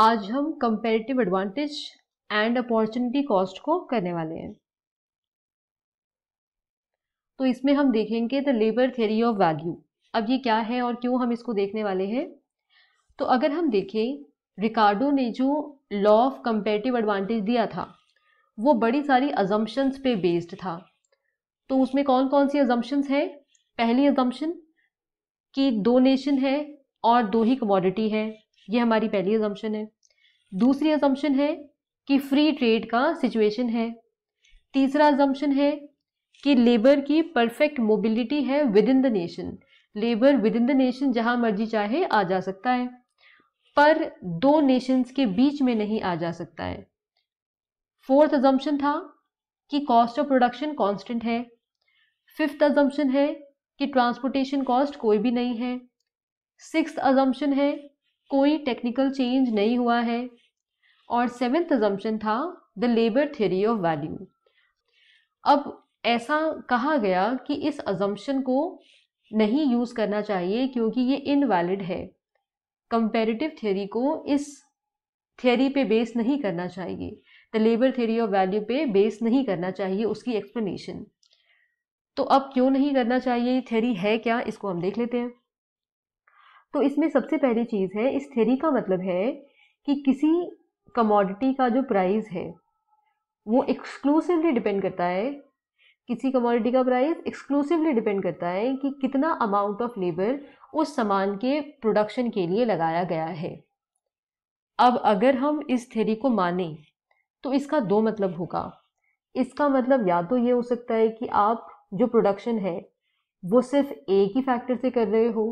आज हम comparative advantage and opportunity cost को करने वाले हैं तो इसमें हम देखेंगे the labour theory of value अब ये क्या है और क्यों हम इसको देखने वाले हैं तो अगर हम देखें रिकार्डो ने जो लॉ ऑफ कंपेरेटिव एडवांटेज दिया था वो बड़ी सारी अजम्पन्स पे बेस्ड था तो उसमें कौन कौन सी अजम्पन्स हैं पहली अजम्पन कि दो नेशन है और दो ही कमोडिटी है ये हमारी पहली एजम्पन है दूसरी एजम्पन है कि फ्री ट्रेड का सिचुएशन है तीसरा एजम्पन है कि लेबर की परफेक्ट मोबिलिटी है within the nation labour within the nation जहां मर्जी चाहे आ जा सकता है पर दो नेशंस के बीच में नहीं आ जा सकता है फोर्थ एजम्पन था कि कॉस्ट ऑफ प्रोडक्शन कांस्टेंट है फिफ्थ एजम्पन है कि ट्रांसपोर्टेशन कॉस्ट कोई भी नहीं है सिक्स एजम्पन है कोई टेक्निकल चेंज नहीं हुआ है और सेवेंथ एजम्पन था the labour theory of value अब ऐसा कहा गया कि इस अजम्पन को नहीं यूज़ करना चाहिए क्योंकि ये इनवैलिड है कंपेरेटिव थ्योरी को इस थ्योरी पे बेस नहीं करना चाहिए the labour theory of value पे बेस नहीं करना चाहिए उसकी एक्सप्लेनेशन तो अब क्यों नहीं करना चाहिए थ्योरी है क्या इसको हम देख लेते हैं तो इसमें सबसे पहली चीज़ है इस थेरी का मतलब है कि किसी कमोडिटी का जो प्राइस है वो एक्सक्लूसिवली डिपेंड करता है किसी कमोडिटी का प्राइस एक्सक्लूसिवली डिपेंड करता है कि कितना अमाउंट ऑफ लेबर उस सामान के प्रोडक्शन के लिए लगाया गया है अब अगर हम इस थेरी को माने तो इसका दो मतलब होगा इसका मतलब या तो ये हो सकता है कि आप जो प्रोडक्शन है वो सिर्फ एक ही फैक्टर से कर रहे हो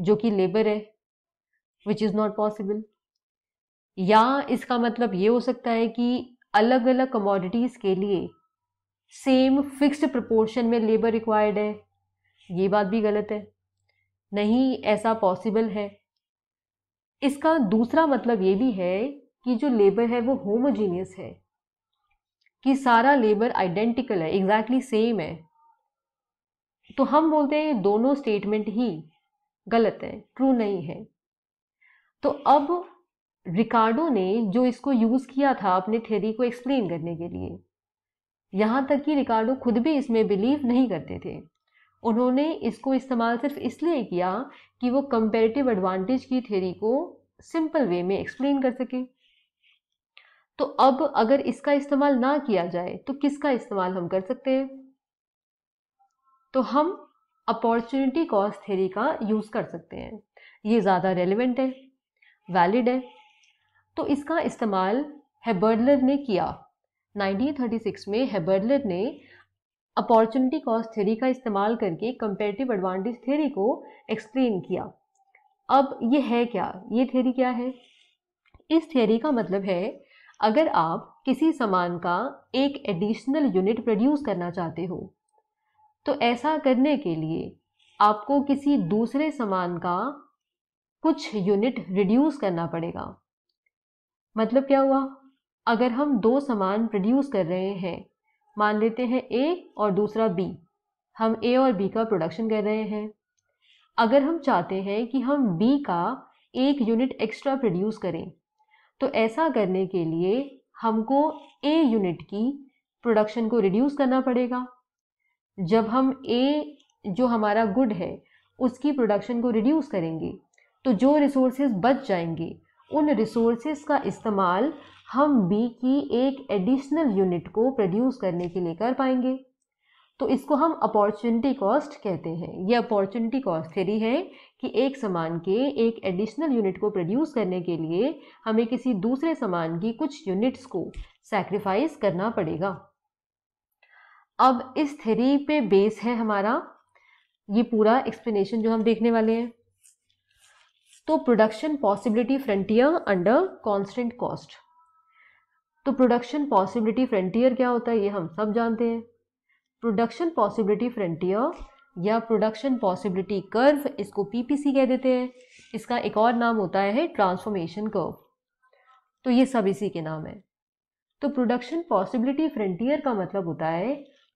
जो कि लेबर है विच इज़ नॉट पॉसिबल या इसका मतलब ये हो सकता है कि अलग अलग कमोडिटीज़ के लिए सेम फिक्स्ड प्रपोर्शन में लेबर रिक्वायर्ड है ये बात भी गलत है नहीं ऐसा पॉसिबल है इसका दूसरा मतलब ये भी है कि जो लेबर है वो होमोजीनियस है कि सारा लेबर आइडेंटिकल है एग्जैक्टली exactly सेम है तो हम बोलते हैं दोनों स्टेटमेंट ही गलत है ट्रू नहीं है तो अब रिकार्डो ने जो इसको यूज़ किया था अपने थेरी को एक्सप्लेन करने के लिए यहाँ तक कि रिकार्डो खुद भी इसमें बिलीव नहीं करते थे उन्होंने इसको इस्तेमाल सिर्फ इसलिए किया कि वो कंपेरेटिव एडवांटेज की थेरी को सिंपल वे में एक्सप्लेन कर सके तो अब अगर इसका इस्तेमाल ना किया जाए तो किसका इस्तेमाल हम कर सकते हैं तो हम अपॉर्चुनिटी कॉस्ट थेरी का यूज़ कर सकते हैं ये ज़्यादा रेलिवेंट है वैलिड है तो इसका इस्तेमाल हेबर्डलर ने किया 1936 में हेबर्डलर ने अपॉर्चुनिटी कॉस्ट थेरी का इस्तेमाल करके कंपेरेटिव एडवांटेज थेरी को एक्सप्लेन किया अब ये है क्या ये थेरी क्या है इस थेरी का मतलब है अगर आप किसी सामान का एक एडिशनल यूनिट प्रोड्यूस करना चाहते हो तो ऐसा करने के लिए आपको किसी दूसरे सामान का कुछ यूनिट रिड्यूस करना पड़ेगा मतलब क्या हुआ अगर हम दो सामान प्रोड्यूस कर रहे हैं मान लेते हैं ए और दूसरा बी हम ए और बी का प्रोडक्शन कर रहे हैं अगर हम चाहते हैं कि हम बी का एक यूनिट एक्स्ट्रा प्रोड्यूस करें तो ऐसा करने के लिए हमको ए यूनिट की प्रोडक्शन को रिड्यूस करना पड़ेगा जब हम ए जो हमारा गुड है उसकी प्रोडक्शन को रिड्यूस करेंगे तो जो रिसोर्सेज बच जाएंगे उन रिसोर्सेज का इस्तेमाल हम बी की एक एडिशनल यूनिट को प्रोड्यूस करने के लिए कर पाएंगे तो इसको हम अपॉर्चुनिटी कॉस्ट कहते हैं ये अपॉर्चुनिटी कॉस्ट थेरी है कि एक सामान के एक एडिशनल यूनिट को प्रोड्यूस करने के लिए हमें किसी दूसरे सामान की कुछ यूनिट्स को सैक्रिफाइस करना पड़ेगा अब इस थ्योरी पे बेस है हमारा ये पूरा एक्सप्लेनेशन जो हम देखने वाले हैं तो production possibility frontier under constant cost तो प्रोडक्शन पॉसिबिलिटी फ्रंटियर क्या होता है ये हम सब जानते हैं प्रोडक्शन पॉसिबिलिटी फ्रंटियर या प्रोडक्शन पॉसिबिलिटी कर्व इसको पीपीसी कह देते हैं इसका एक और नाम होता है ट्रांसफॉर्मेशन कर्व तो ये सब इसी के नाम है तो प्रोडक्शन पॉसिबिलिटी फ्रंटियर का मतलब होता है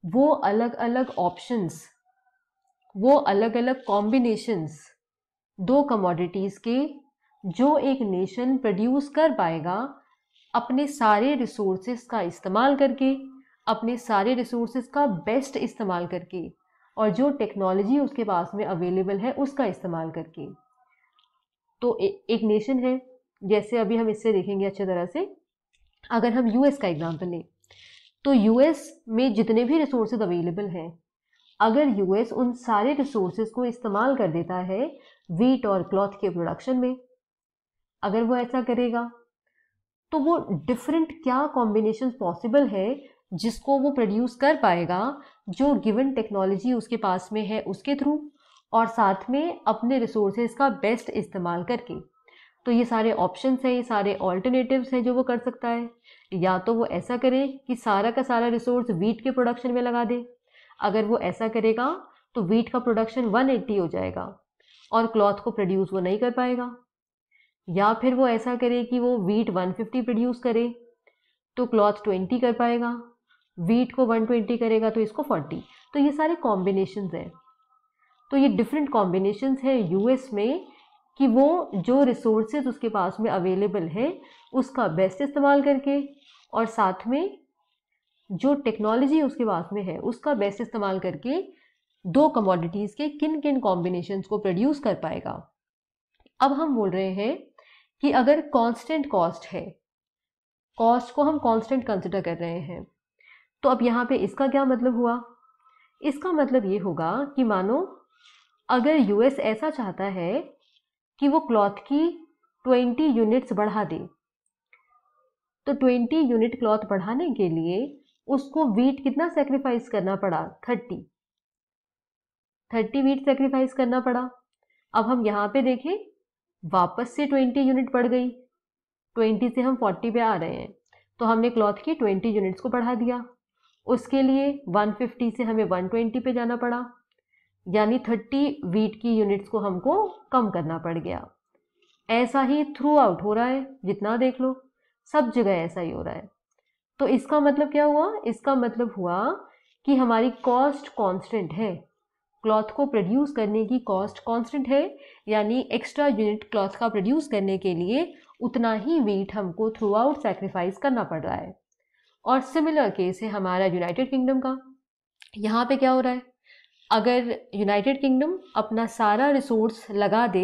वो अलग अलग ऑप्शंस वो अलग अलग कॉम्बिनेशंस दो कमोडिटीज़ के जो एक नेशन प्रोड्यूस कर पाएगा अपने सारे रिसोर्सेस का इस्तेमाल करके अपने सारे रिसोर्सेस का बेस्ट इस्तेमाल करके और जो टेक्नोलॉजी उसके पास में अवेलेबल है उसका इस्तेमाल करके तो ए, एक नेशन है जैसे अभी हम इससे देखेंगे अच्छे तरह से अगर हम यूएस का एग्जाम्पल लें तो यूएस में जितने भी रिसोर्सेज अवेलेबल हैं अगर यूएस उन सारे रिसोर्सेज को इस्तेमाल कर देता है वीट और क्लॉथ के प्रोडक्शन में अगर वो ऐसा करेगा तो वो डिफरेंट क्या कॉम्बिनेशन पॉसिबल है जिसको वो प्रोड्यूस कर पाएगा जो गिवन टेक्नोलॉजी उसके पास में है उसके थ्रू और साथ में अपने रिसोर्सेज का बेस्ट इस्तेमाल करके तो ये सारे ऑप्शन हैं ये सारे ऑल्टरनेटिव्स हैं जो वो कर सकता है या तो वो ऐसा करें कि सारा का सारा रिसोर्स वीट के प्रोडक्शन में लगा दे अगर वो ऐसा करेगा तो वीट का प्रोडक्शन 180 हो जाएगा और क्लॉथ को प्रोड्यूस वो नहीं कर पाएगा या फिर वो ऐसा करे कि वो वीट 150 प्रोड्यूस करे तो क्लॉथ 20 कर पाएगा वीट को 120 करेगा तो इसको 40 तो ये सारे कॉम्बिनेशन हैं तो ये डिफरेंट कॉम्बिनेशन हैं यूएस में कि वो जो रिसोर्सेज उसके पास में अवेलेबल है उसका बेस्ट इस्तेमाल करके और साथ में जो टेक्नोलॉजी उसके पास में है उसका बेस्ट इस्तेमाल करके दो कमोडिटीज़ के किन किन कॉम्बिनेशन को प्रोड्यूस कर पाएगा अब हम बोल रहे हैं कि अगर कांस्टेंट कॉस्ट है कॉस्ट को हम कांस्टेंट कंसिडर कर रहे हैं तो अब यहाँ पे इसका क्या मतलब हुआ इसका मतलब ये होगा कि मानो अगर यूएस ऐसा चाहता है कि वो क्लॉथ की 20 यूनिट्स बढ़ा दे तो 20 यूनिट क्लॉथ बढ़ाने के लिए उसको वीट कितना सेक्रीफाइस करना पड़ा 30 30 वीट सेक्रीफाइस करना पड़ा अब हम यहाँ पे देखें वापस से 20 यूनिट बढ़ गई 20 से हम 40 पे आ रहे हैं तो हमने क्लॉथ की 20 यूनिट्स को बढ़ा दिया उसके लिए 150 से हमें 120 पे जाना पड़ा यानी थर्टी वीट की यूनिट्स को हमको कम करना पड़ गया ऐसा ही थ्रू आउट हो रहा है जितना देख लो सब जगह ऐसा ही हो रहा है तो इसका मतलब क्या हुआ इसका मतलब हुआ कि हमारी कॉस्ट कांस्टेंट है क्लॉथ को प्रोड्यूस करने की कॉस्ट कांस्टेंट है यानी एक्स्ट्रा यूनिट क्लॉथ का प्रोड्यूस करने के लिए उतना ही वेट हमको थ्रू आउट सेक्रीफाइस करना पड़ रहा है और सिमिलर केस है हमारा यूनाइटेड किंगडम का यहाँ पे क्या हो रहा है अगर यूनाइटेड किंगडम अपना सारा रिसोर्स लगा दे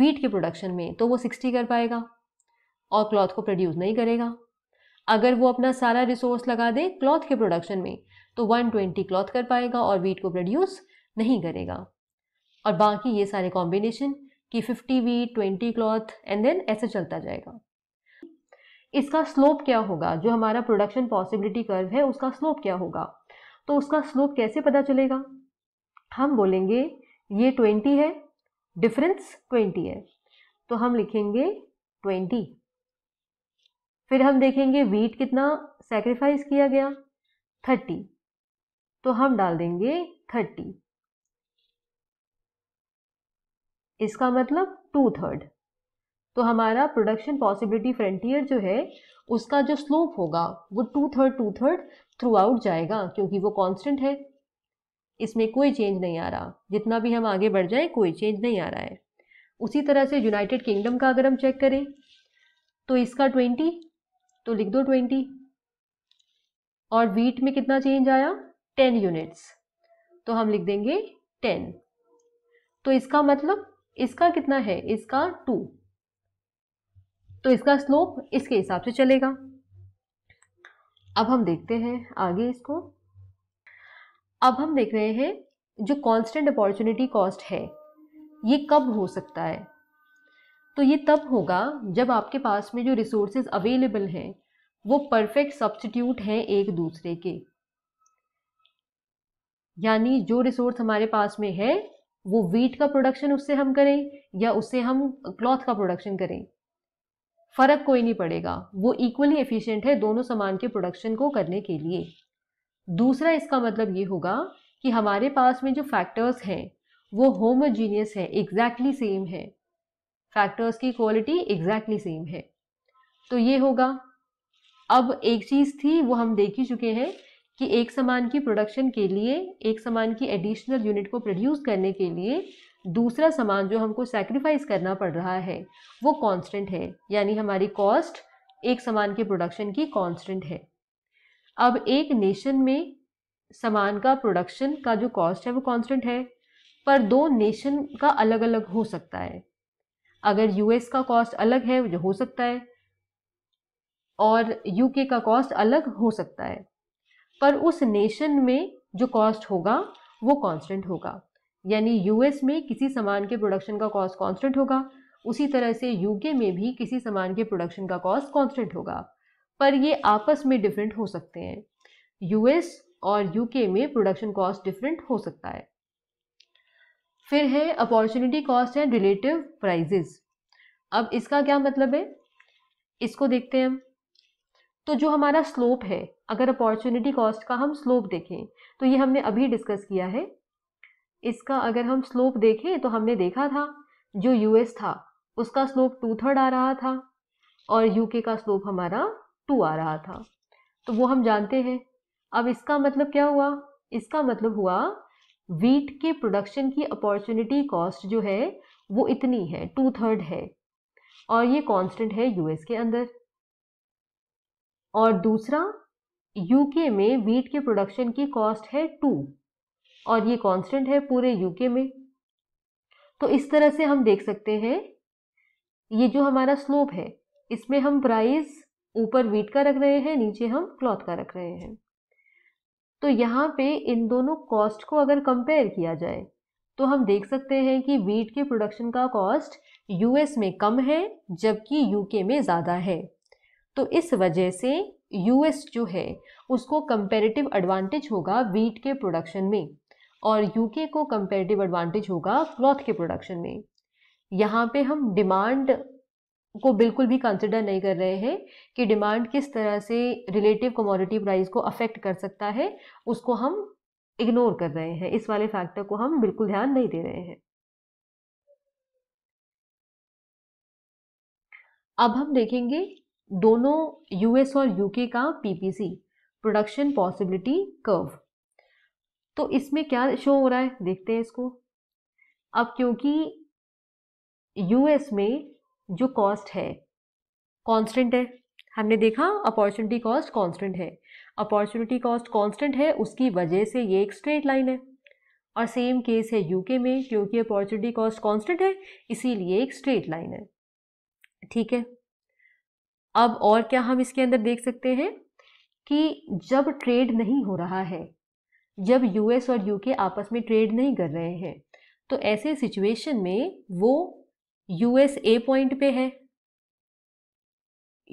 वीट के प्रोडक्शन में तो वो सिक्सटी कर पाएगा और क्लॉथ को प्रोड्यूस नहीं करेगा अगर वो अपना सारा रिसोर्स लगा दे क्लॉथ के प्रोडक्शन में तो वन ट्वेंटी क्लॉथ कर पाएगा और वीट को प्रोड्यूस नहीं करेगा और बाकी ये सारे कॉम्बिनेशन कि fifty wheat twenty cloth and then ऐसे चलता जाएगा इसका स्लोप क्या होगा जो हमारा प्रोडक्शन पॉसिबिलिटी कर्व है उसका स्लोप क्या होगा तो उसका स्लोप कैसे पता चलेगा हम बोलेंगे ये ट्वेंटी है डिफरेंस ट्वेंटी है तो हम लिखेंगे ट्वेंटी फिर हम देखेंगे वीट कितना सेक्रीफाइस किया गया थर्टी तो हम डाल देंगे थर्टी इसका मतलब टू थर्ड तो हमारा प्रोडक्शन पॉसिबिलिटी फ्रंटियर जो है उसका जो स्लोप होगा वो two third two third throughout जाएगा क्योंकि वो कांस्टेंट है इसमें कोई चेंज नहीं आ रहा जितना भी हम आगे बढ़ जाएं कोई चेंज नहीं आ रहा है उसी तरह से यूनाइटेड किंगडम का अगर हम चेक करें तो इसका ट्वेंटी तो लिख दो ट्वेंटी और वीट में कितना चेंज आया टेन यूनिट्स तो हम लिख देंगे टेन तो इसका मतलब इसका कितना है इसका टू तो इसका स्लोप इसके हिसाब से चलेगा अब हम देखते हैं आगे इसको अब हम देख रहे हैं जो कांस्टेंट अपॉर्चुनिटी कॉस्ट है ये कब हो सकता है तो ये तब होगा जब आपके पास में जो रिसोर्सेज अवेलेबल हैं वो परफेक्ट सब्सटीट्यूट हैं एक दूसरे के यानी जो रिसोर्स हमारे पास में है वो वीट का प्रोडक्शन उससे हम करें या उससे हम क्लॉथ का प्रोडक्शन करें फ़र्क कोई नहीं पड़ेगा वो इक्वली एफिशिएंट है दोनों सामान के प्रोडक्शन को करने के लिए दूसरा इसका मतलब ये होगा कि हमारे पास में जो फैक्टर्स हैं वो होमोजीनियस है एग्जैक्टली सेम है फैक्टर्स की क्वालिटी एग्जैक्टली सेम है तो ये होगा अब एक चीज़ थी वो हम देख ही चुके हैं कि एक समान की प्रोडक्शन के लिए एक समान की एडिशनल यूनिट को प्रोड्यूस करने के लिए दूसरा सामान जो हमको सेक्रीफाइस करना पड़ रहा है वो कांस्टेंट है यानी हमारी कॉस्ट एक समान के प्रोडक्शन की कांस्टेंट है अब एक नेशन में सामान का प्रोडक्शन का जो कॉस्ट है वो कांस्टेंट है पर दो नेशन का अलग अलग हो सकता है अगर यूएस का कॉस्ट अलग है जो हो सकता है और यूके का कॉस्ट अलग हो सकता है पर उस नेशन में जो कॉस्ट होगा वो कांस्टेंट होगा यानी यूएस में किसी सामान के प्रोडक्शन का कॉस्ट कांस्टेंट होगा उसी तरह से यूके में भी किसी सामान के प्रोडक्शन का कॉस्ट कांस्टेंट होगा पर ये आपस में डिफरेंट हो सकते हैं यूएस और यूके में प्रोडक्शन कॉस्ट डिफरेंट हो सकता है फिर है opportunity cost and relative prices अब इसका क्या मतलब है इसको देखते हैं हम तो जो हमारा स्लोप है अगर अपॉर्चुनिटी कॉस्ट का हम स्लोप देखें तो ये हमने अभी डिस्कस किया है इसका अगर हम स्लोप देखें तो हमने देखा था जो यूएस था उसका स्लोप टू थर्ड आ रहा था और यूके का स्लोप हमारा टू आ रहा था तो वो हम जानते हैं अब इसका मतलब क्या हुआ इसका मतलब हुआ वीट के प्रोडक्शन की अपॉर्चुनिटी कॉस्ट जो है वो इतनी है टू थर्ड है और ये कांस्टेंट है यूएस के अंदर और दूसरा यूके में वीट के प्रोडक्शन की कॉस्ट है टू और ये कांस्टेंट है पूरे यूके में तो इस तरह से हम देख सकते हैं ये जो हमारा स्लोप है इसमें हम प्राइस ऊपर वीट का रख रहे हैं नीचे हम क्लॉथ का रख रहे हैं तो यहाँ पे इन दोनों कॉस्ट को अगर कंपेयर किया जाए तो हम देख सकते हैं कि वीट के प्रोडक्शन का कॉस्ट यूएस में कम है जबकि यूके में ज़्यादा है तो इस वजह से यूएस जो है उसको कंपेरेटिव एडवांटेज होगा वीट के प्रोडक्शन में और यूके को कंपेरेटिव एडवांटेज होगा क्लॉथ के प्रोडक्शन में यहाँ पे हम डिमांड को बिल्कुल भी कंसिडर नहीं कर रहे हैं कि डिमांड किस तरह से रिलेटिव कमोडिटी प्राइस को अफेक्ट कर सकता है उसको हम इग्नोर कर रहे हैं इस वाले फैक्टर को हम बिल्कुल ध्यान नहीं दे रहे हैं अब हम देखेंगे दोनों यूएस और यूके का पीपीसी प्रोडक्शन पॉसिबिलिटी कर्व तो इसमें क्या शो हो रहा है देखते हैं इसको अब क्योंकि यूएस में जो कॉस्ट है कांस्टेंट है हमने देखा अपॉर्चुनिटी कॉस्ट कांस्टेंट है अपॉर्चुनिटी कॉस्ट कांस्टेंट है उसकी वजह से ये एक स्ट्रेट लाइन है और सेम केस है यूके में क्योंकि अपॉर्चुनिटी कॉस्ट कांस्टेंट है इसीलिए एक स्ट्रेट लाइन है ठीक है अब और क्या हम इसके अंदर देख सकते हैं कि जब ट्रेड नहीं हो रहा है जब यूएस और यूके आपस में ट्रेड नहीं कर रहे हैं तो ऐसे सिचुएशन में वो यूएस ए पॉइंट पे है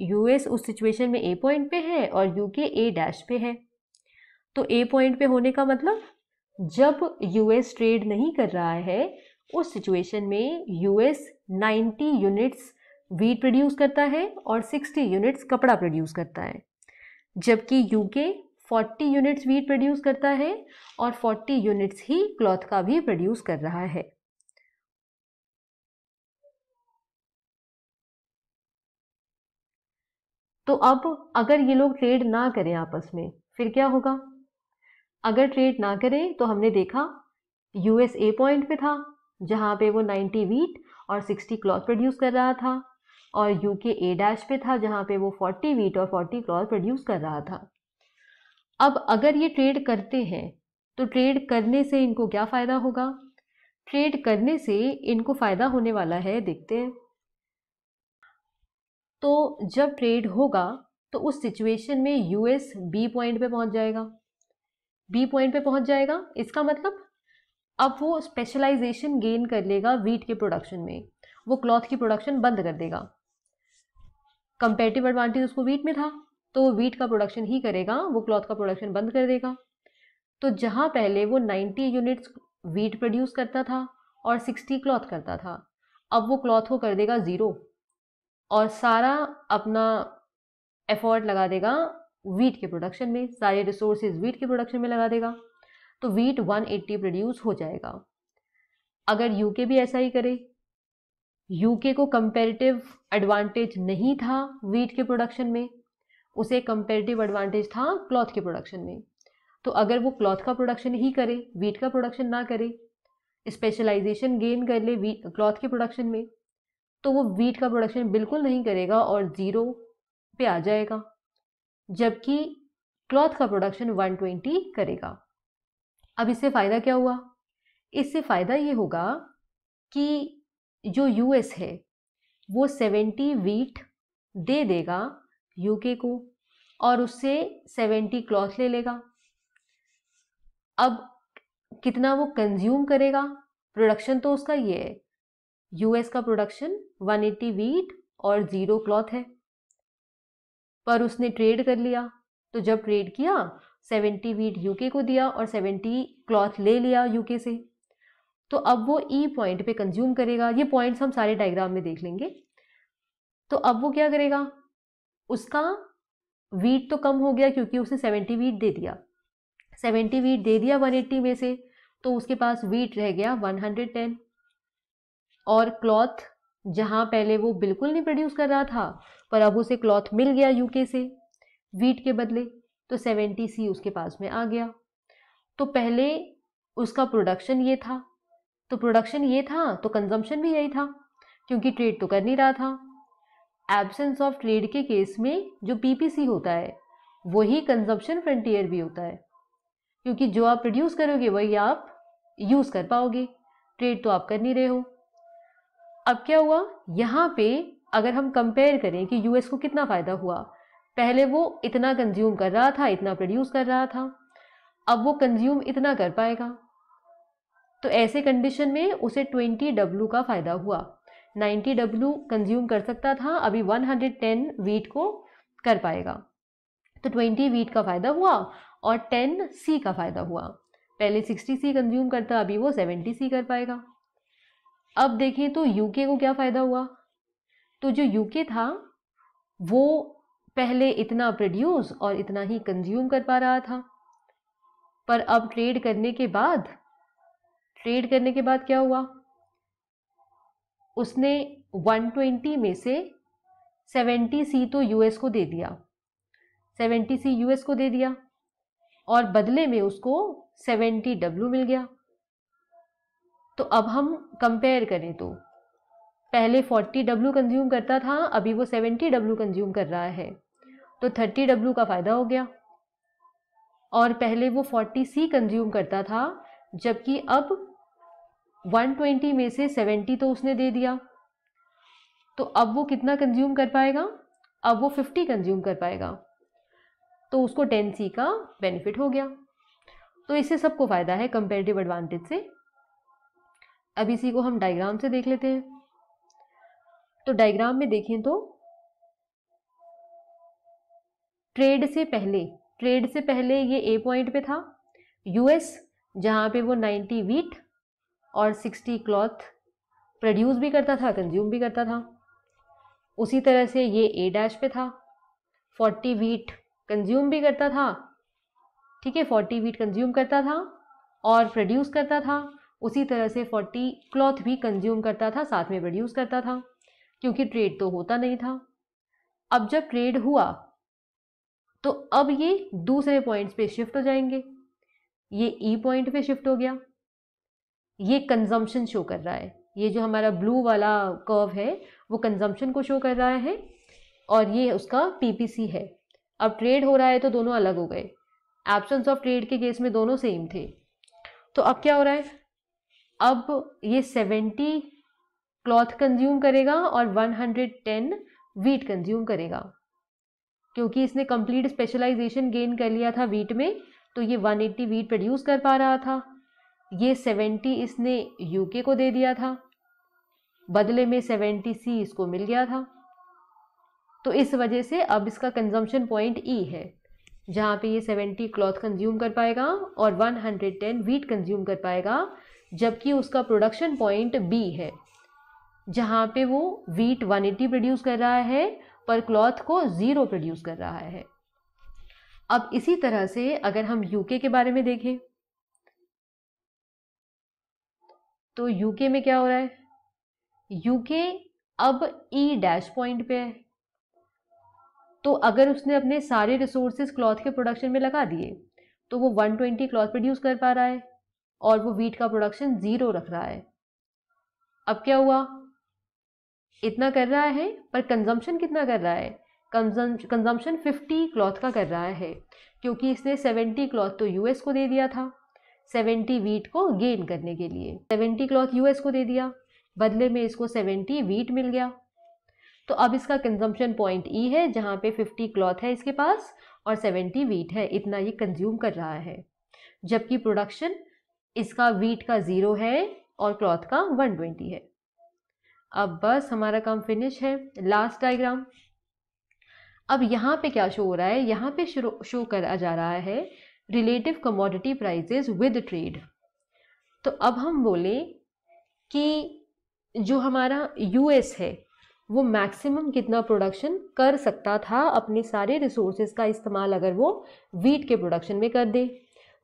यूएस उस सिचुएशन में ए पॉइंट पे है और यूके ए डैश पे है तो ए पॉइंट पे होने का मतलब जब यूएस ट्रेड नहीं कर रहा है उस सिचुएशन में यूएस 90 यूनिट्स वीट प्रोड्यूस करता है और 60 यूनिट्स कपड़ा प्रोड्यूस करता है जबकि यूके 40 यूनिट्स वीट प्रोड्यूस करता है और 40 यूनिट्स ही क्लॉथ का भी प्रोड्यूस कर रहा है तो अब अगर ये लोग ट्रेड ना करें आपस में फिर क्या होगा अगर ट्रेड ना करें तो हमने देखा यूएस ए पॉइंट पे था जहाँ पे वो 90 वीट और 60 क्लॉथ प्रोड्यूस कर रहा था और यूके ए डैश पे था जहाँ पे वो 40 वीट और 40 क्लॉथ प्रोड्यूस कर रहा था अब अगर ये ट्रेड करते हैं तो ट्रेड करने से इनको क्या फ़ायदा होगा ट्रेड करने से इनको फ़ायदा होने वाला है देखते हैं तो जब ट्रेड होगा तो उस सिचुएशन में यूएस बी पॉइंट पे पहुंच जाएगा बी पॉइंट पे पहुंच जाएगा इसका मतलब अब वो स्पेशलाइजेशन गेन कर लेगा वीट के प्रोडक्शन में वो क्लॉथ की प्रोडक्शन बंद कर देगा कंपेटिव एडवांटेज उसको वीट में था तो वीट का प्रोडक्शन ही करेगा वो क्लॉथ का प्रोडक्शन बंद कर देगा तो जहाँ पहले वो 90 यूनिट्स वीट प्रोड्यूस करता था और 60 क्लॉथ करता था अब वो क्लॉथ को कर देगा ज़ीरो और सारा अपना एफर्ट लगा देगा वीट के प्रोडक्शन में सारे रिसोर्सेज वीट के प्रोडक्शन में लगा देगा तो वीट 180 प्रोड्यूस हो जाएगा अगर यूके भी ऐसा ही करे यूके को कंपेरेटिव एडवांटेज नहीं था वीट के प्रोडक्शन में उसे कंपेरेटिव एडवांटेज था क्लॉथ के प्रोडक्शन में तो अगर वो क्लॉथ का प्रोडक्शन ही करे वीट का प्रोडक्शन ना करे स्पेशलाइजेशन गेन कर ले क्लॉथ के प्रोडक्शन में तो वो वीट का प्रोडक्शन बिल्कुल नहीं करेगा और ज़ीरो पे आ जाएगा जबकि क्लॉथ का प्रोडक्शन 120 करेगा अब इससे फ़ायदा क्या हुआ इससे फ़ायदा ये होगा कि जो यूएस है वो 70 वीट दे देगा यूके को और उससे 70 क्लॉथ ले लेगा अब कितना वो कंज्यूम करेगा प्रोडक्शन तो उसका ये है यूएस का प्रोडक्शन 180 वीट और जीरो क्लॉथ है पर उसने ट्रेड कर लिया तो जब ट्रेड किया 70 वीट यूके को दिया और 70 क्लॉथ ले लिया यूके से तो अब वो ई e पॉइंट पे कंज्यूम करेगा ये पॉइंट्स हम सारे डायग्राम में देख लेंगे तो अब वो क्या करेगा उसका वीट तो कम हो गया क्योंकि उसने 70 वीट दे दिया 70 वीट दे दिया 180 में से तो उसके पास वीट रह गया 110 और क्लॉथ जहाँ पहले वो बिल्कुल नहीं प्रोड्यूस कर रहा था पर अब उसे क्लॉथ मिल गया यूके से वीट के बदले तो सेवेंटी सी उसके पास में आ गया तो पहले उसका प्रोडक्शन ये था तो प्रोडक्शन ये था तो कंजम्पशन भी यही था क्योंकि ट्रेड तो कर नहीं रहा था एबसेंस ऑफ ट्रेड के केस में जो पीपीसी होता है वही कंजम्पशन फ्रंटियर भी होता है क्योंकि जो आप प्रोड्यूस करोगे वही आप यूज़ कर पाओगे ट्रेड तो आप कर नहीं रहे हो अब क्या हुआ यहाँ पे अगर हम कंपेयर करें कि यूएस को कितना फ़ायदा हुआ पहले वो इतना कंज्यूम कर रहा था इतना प्रोड्यूस कर रहा था अब वो कंज्यूम इतना कर पाएगा तो ऐसे कंडीशन में उसे ट्वेंटी डब्लू का फ़ायदा हुआ नाइन्टी डब्लू कंज्यूम कर सकता था अभी वन हंड्रेड टेन वीट को कर पाएगा तो ट्वेंटी वीट का फ़ायदा हुआ और टेन सी का फ़ायदा हुआ पहले सिक्सटी सी कंज्यूम करता अभी वो सेवेंटी सी कर पाएगा अब देखें तो यूके को क्या फ़ायदा हुआ तो जो यूके था वो पहले इतना प्रोड्यूस और इतना ही कंज्यूम कर पा रहा था पर अब ट्रेड करने के बाद ट्रेड करने के बाद क्या हुआ उसने 120 में से 70 सी तो यूएस को दे दिया 70 सी यूएस को दे दिया और बदले में उसको 70 डब्ल्यू मिल गया तो अब हम कंपेयर करें तो पहले 40 डब्ल्यू कंज्यूम करता था अभी वो 70 डब्ल्यू कंज्यूम कर रहा है तो 30 डब्ल्यू का फ़ायदा हो गया और पहले वो 40 सी कंज्यूम करता था जबकि अब 120 में से 70 तो उसने दे दिया तो अब वो कितना कंज्यूम कर पाएगा अब वो 50 कंज्यूम कर पाएगा तो उसको 10 सी का बेनिफिट हो गया तो इससे सबको फ़ायदा है कंपेरेटिव एडवांटेज से अब इसी को हम डायग्राम से देख लेते हैं तो डायग्राम में देखें तो ट्रेड से पहले ट्रेड से पहले ये ए पॉइंट पे था यूएस जहाँ पे वो 90 वीट और 60 क्लॉथ प्रोड्यूस भी करता था कंज्यूम भी करता था उसी तरह से ये ए डैश पे था 40 वीट कंज्यूम भी करता था ठीक है 40 वीट कंज्यूम करता था और प्रोड्यूस करता था उसी तरह से फोर्टी क्लॉथ भी कंज्यूम करता था साथ में प्रोड्यूस करता था क्योंकि ट्रेड तो होता नहीं था अब जब ट्रेड हुआ तो अब ये दूसरे पॉइंट्स पे शिफ्ट हो जाएंगे ये ई e पॉइंट पे शिफ्ट हो गया ये कंजम्पशन शो कर रहा है ये जो हमारा ब्लू वाला कर्व है वो कंजम्पशन को शो कर रहा है और ये उसका पीपीसी है अब ट्रेड हो रहा है तो दोनों अलग हो गए एब्सेंस ऑफ ट्रेड के केस में दोनों सेम थे तो अब क्या हो रहा है अब ये 70 क्लॉथ कंज्यूम करेगा और 110 वीट कंज्यूम करेगा क्योंकि इसने कंप्लीट स्पेशलाइजेशन गेन कर लिया था वीट में तो ये 180 वीट प्रोड्यूस कर पा रहा था ये 70 इसने यूके को दे दिया था बदले में 70 सी इसको मिल गया था तो इस वजह से अब इसका कंजम्पशन पॉइंट ई है जहाँ पे ये 70 क्लॉथ कंज्यूम कर पाएगा और 110 वीट कंज्यूम कर पाएगा जबकि उसका प्रोडक्शन पॉइंट बी है जहाँ पे वो वीट 180 प्रोड्यूस कर रहा है पर क्लॉथ को ज़ीरो प्रोड्यूस कर रहा है अब इसी तरह से अगर हम यूके के बारे में देखें तो यूके में क्या हो रहा है यूके अब ई डैश पॉइंट पे है तो अगर उसने अपने सारे रिसोर्सेज क्लॉथ के प्रोडक्शन में लगा दिए तो वो 120 क्लॉथ प्रोड्यूस कर पा रहा है और वो वीट का प्रोडक्शन ज़ीरो रख रहा है अब क्या हुआ इतना कर रहा है पर कंजम्पशन कितना कर रहा है कंजम्पशन फिफ्टी क्लॉथ का कर रहा है क्योंकि इसने सेवेंटी क्लॉथ तो यूएस को दे दिया था सेवेंटी वीट को गेन करने के लिए सेवेंटी क्लॉथ यूएस को दे दिया बदले में इसको सेवेंटी वीट मिल गया तो अब इसका कंजम्पशन पॉइंट ई है जहाँ पे फिफ्टी क्लॉथ है इसके पास और सेवेंटी वीट है इतना ये कंज्यूम कर रहा है जबकि प्रोडक्शन इसका वीट का ज़ीरो है और क्लॉथ का 120 है अब बस हमारा काम फिनिश है लास्ट डायग्राम अब यहाँ पे क्या शो हो रहा है यहाँ पे शो करा जा रहा है relative commodity prices with trade तो अब हम बोले कि जो हमारा यूएस है वो मैक्सिमम कितना प्रोडक्शन कर सकता था अपने सारे रिसोर्सेज का इस्तेमाल अगर वो वीट के प्रोडक्शन में कर दे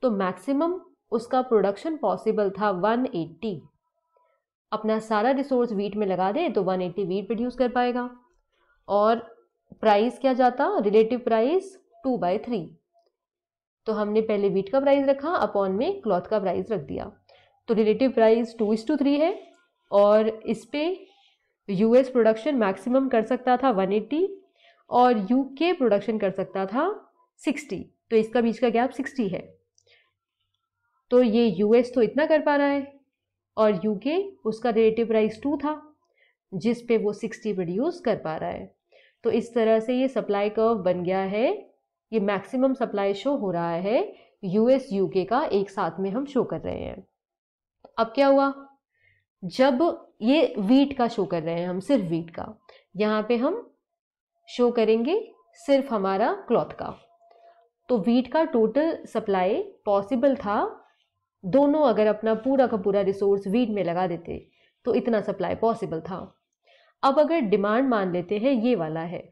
तो मैक्सिमम उसका प्रोडक्शन पॉसिबल था 180 अपना सारा रिसोर्स वीट में लगा दे तो 180 वीट प्रोड्यूस कर पाएगा और प्राइस क्या जाता relative price two by three तो हमने पहले वीट का प्राइस रखा अपॉन में क्लॉथ का प्राइस रख दिया तो relative price two is to three है और इस पर यूएस प्रोडक्शन मैक्सिमम कर सकता था 180 और यूके प्रोडक्शन कर सकता था 60 तो इसका बीच का गैप 60 है तो ये यूएस तो इतना कर पा रहा है और यूके उसका रिलेटिव प्राइस टू था जिस पे वो सिक्सटी प्रोड्यूस कर पा रहा है तो इस तरह से ये सप्लाई कर्व बन गया है ये मैक्सिमम सप्लाई शो हो रहा है यूएस यूके का एक साथ में हम शो कर रहे हैं अब क्या हुआ जब ये वीट का शो कर रहे हैं हम सिर्फ वीट का यहाँ पे हम शो करेंगे सिर्फ हमारा क्लॉथ का तो वीट का टोटल सप्लाई पॉसिबल था दोनों अगर अपना पूरा का पूरा रिसोर्स वीट में लगा देते तो इतना सप्लाई पॉसिबल था अब अगर डिमांड मान लेते हैं ये वाला है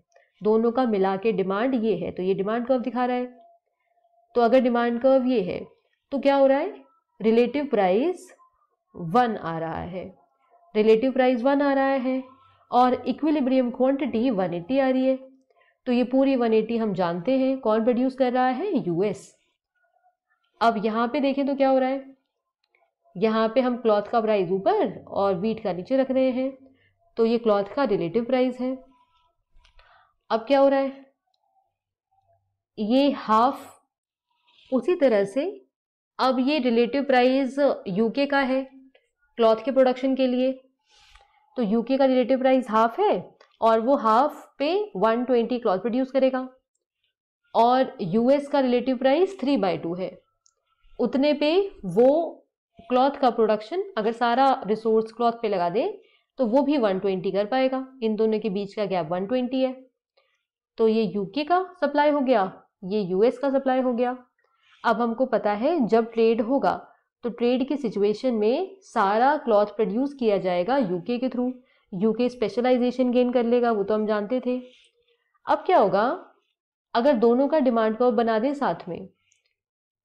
दोनों का मिला के डिमांड ये है तो ये डिमांड कर्व दिखा रहा है तो अगर डिमांड कर्व ये है तो क्या हो रहा है रिलेटिव प्राइस वन आ रहा है रिलेटिव प्राइस वन आ रहा है और इक्विलिब्रियम क्वांटिटी एट्टी आ रही है तो ये पूरी वन एट्टी हम जानते हैं कौन प्रोड्यूस कर रहा है यूएस अब यहाँ पे देखें तो क्या हो रहा है यहाँ पे हम क्लॉथ का प्राइस ऊपर और वीट का नीचे रख रहे हैं तो ये क्लॉथ का रिलेटिव प्राइस है अब क्या हो रहा है ये हाफ उसी तरह से अब ये रिलेटिव प्राइस यूके का है क्लॉथ के प्रोडक्शन के लिए तो यूके का रिलेटिव प्राइस हाफ है और वो हाफ पे 120 क्लॉथ प्रोड्यूस करेगा और यूएस का relative price three by two है उतने पे वो क्लॉथ का प्रोडक्शन अगर सारा रिसोर्स क्लॉथ पे लगा दे तो वो भी 120 कर पाएगा इन दोनों के बीच का गैप 120 है तो ये यूके का सप्लाई हो गया ये यूएस का सप्लाई हो गया अब हमको पता है जब ट्रेड होगा तो ट्रेड की सिचुएशन में सारा क्लॉथ प्रोड्यूस किया जाएगा यूके के थ्रू यूके स्पेशलाइजेशन गेन कर लेगा वो तो हम जानते थे अब क्या होगा अगर दोनों का डिमांड कर्व बना दें साथ में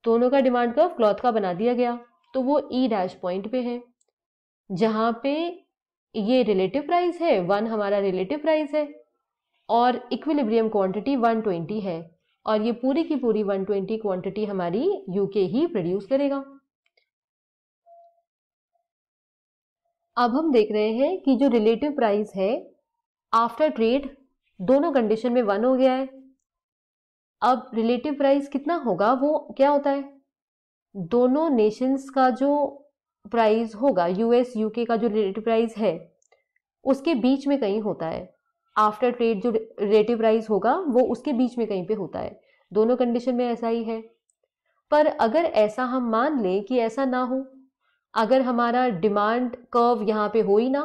दोनों का डिमांड कर्व क्लॉथ का बना दिया गया तो वो ई डैश पॉइंट पे है जहाँ पे ये रिलेटिव प्राइस है वन हमारा रिलेटिव प्राइस है और इक्विलिब्रियम क्वांटिटी 120 है और ये पूरी की पूरी 120 क्वांटिटी हमारी यूके ही प्रोड्यूस करेगा अब हम देख रहे हैं कि जो रिलेटिव प्राइस है आफ्टर ट्रेड दोनों कंडीशन में वन हो गया है अब रिलेटिव प्राइस कितना होगा वो क्या होता है दोनों नेशंस का जो प्राइस होगा यूएस यूके का जो रिलेटिव प्राइस है उसके बीच में कहीं होता है आफ्टर ट्रेड जो रिलेटिव प्राइस होगा वो उसके बीच में कहीं पे होता है दोनों कंडीशन में ऐसा ही है पर अगर ऐसा हम मान लें कि ऐसा ना हो अगर हमारा डिमांड कर्व यहाँ पे हो ही ना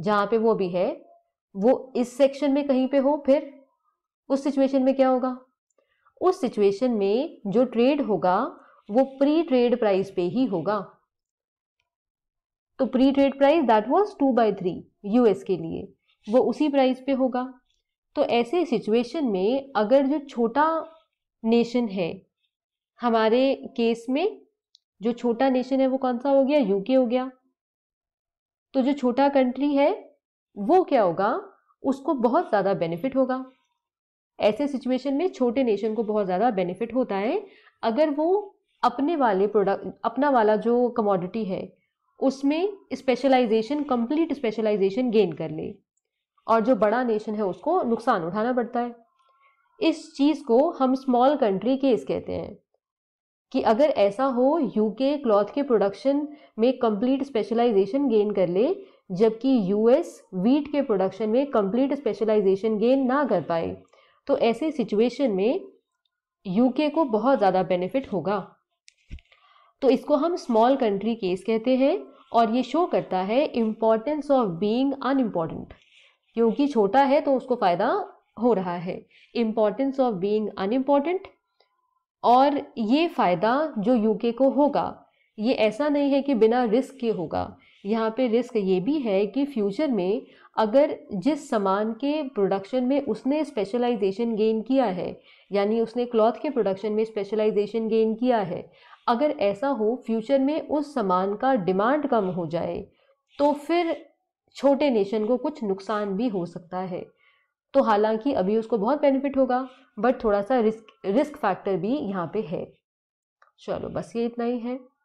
जहाँ पे वो अभी है वो इस सेक्शन में कहीं पे हो फिर उस सिचुएशन में क्या होगा उस सिचुएशन में जो ट्रेड होगा वो प्री ट्रेड प्राइस पे ही होगा तो pre trade price that was two by three US के लिए वो उसी प्राइस पे होगा तो ऐसे सिचुएशन में अगर जो छोटा नेशन है हमारे केस में जो छोटा नेशन है वो कौन सा हो गया यूके हो गया तो जो छोटा कंट्री है वो क्या होगा उसको बहुत ज़्यादा बेनिफिट होगा ऐसे सिचुएशन में छोटे नेशन को बहुत ज़्यादा बेनिफिट होता है अगर वो अपने वाले प्रोडक्ट अपना वाला जो कमोडिटी है उसमें स्पेशलाइजेशन कंप्लीट स्पेशलाइजेशन गेन कर ले और जो बड़ा नेशन है उसको नुकसान उठाना पड़ता है इस चीज़ को हम स्मॉल कंट्री केस कहते हैं कि अगर ऐसा हो यूके क्लॉथ के प्रोडक्शन में कंप्लीट स्पेशलाइजेशन गेन कर ले जबकि यूएस वीट के प्रोडक्शन में कंप्लीट स्पेशलाइजेशन गेन ना कर पाए तो ऐसे सिचुएशन में यूके को बहुत ज़्यादा बेनिफिट होगा तो इसको हम स्मॉल कंट्री केस कहते हैं और ये शो करता है इम्पॉर्टेंस ऑफ बीइंग अनइम्पॉर्टेंट क्योंकि छोटा है तो उसको फ़ायदा हो रहा है इम्पॉर्टेंस ऑफ बीइंग अनइम्पॉर्टेंट और ये फ़ायदा जो यूके को होगा ये ऐसा नहीं है कि बिना रिस्क के होगा यहाँ पे रिस्क ये भी है कि फ्यूचर में अगर जिस सामान के प्रोडक्शन में उसने स्पेशलाइजेशन गेन किया है यानी उसने क्लॉथ के प्रोडक्शन में स्पेशलाइजेशन गेन किया है अगर ऐसा हो फ्यूचर में उस सामान का डिमांड कम हो जाए तो फिर छोटे नेशन को कुछ नुकसान भी हो सकता है तो हालांकि अभी उसको बहुत बेनिफिट होगा बट थोड़ा सा रिस्क रिस्क फैक्टर भी यहाँ पे है चलो बस ये इतना ही है